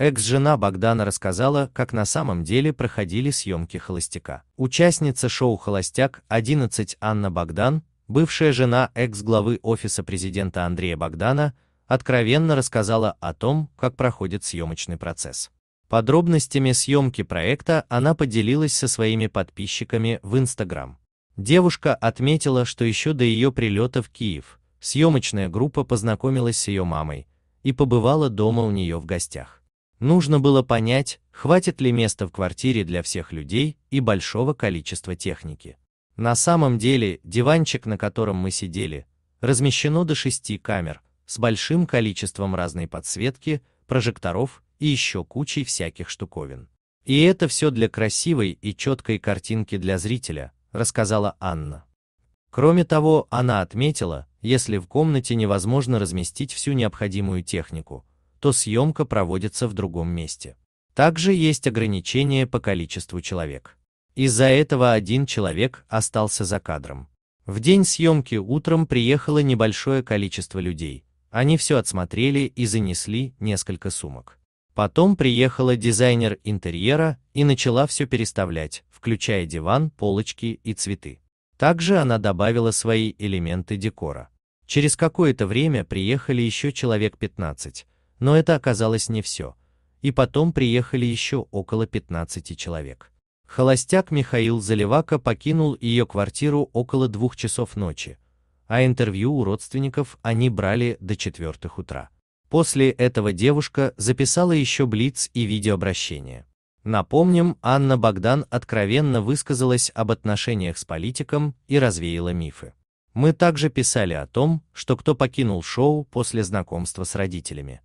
Экс-жена Богдана рассказала, как на самом деле проходили съемки «Холостяка». Участница шоу «Холостяк-11» Анна Богдан, бывшая жена экс-главы Офиса президента Андрея Богдана, откровенно рассказала о том, как проходит съемочный процесс. Подробностями съемки проекта она поделилась со своими подписчиками в Инстаграм. Девушка отметила, что еще до ее прилета в Киев съемочная группа познакомилась с ее мамой и побывала дома у нее в гостях. Нужно было понять, хватит ли места в квартире для всех людей и большого количества техники. На самом деле, диванчик, на котором мы сидели, размещено до шести камер, с большим количеством разной подсветки, прожекторов и еще кучей всяких штуковин. И это все для красивой и четкой картинки для зрителя, рассказала Анна. Кроме того, она отметила, если в комнате невозможно разместить всю необходимую технику, то съемка проводится в другом месте. Также есть ограничение по количеству человек. Из-за этого один человек остался за кадром. В день съемки утром приехало небольшое количество людей. Они все отсмотрели и занесли несколько сумок. Потом приехала дизайнер интерьера и начала все переставлять, включая диван, полочки и цветы. Также она добавила свои элементы декора. Через какое-то время приехали еще человек 15, но это оказалось не все. И потом приехали еще около 15 человек. Холостяк Михаил Заливака покинул ее квартиру около двух часов ночи, а интервью у родственников они брали до четвертых утра. После этого девушка записала еще блиц и видеообращение. Напомним, Анна Богдан откровенно высказалась об отношениях с политиком и развеяла мифы. Мы также писали о том, что кто покинул шоу после знакомства с родителями.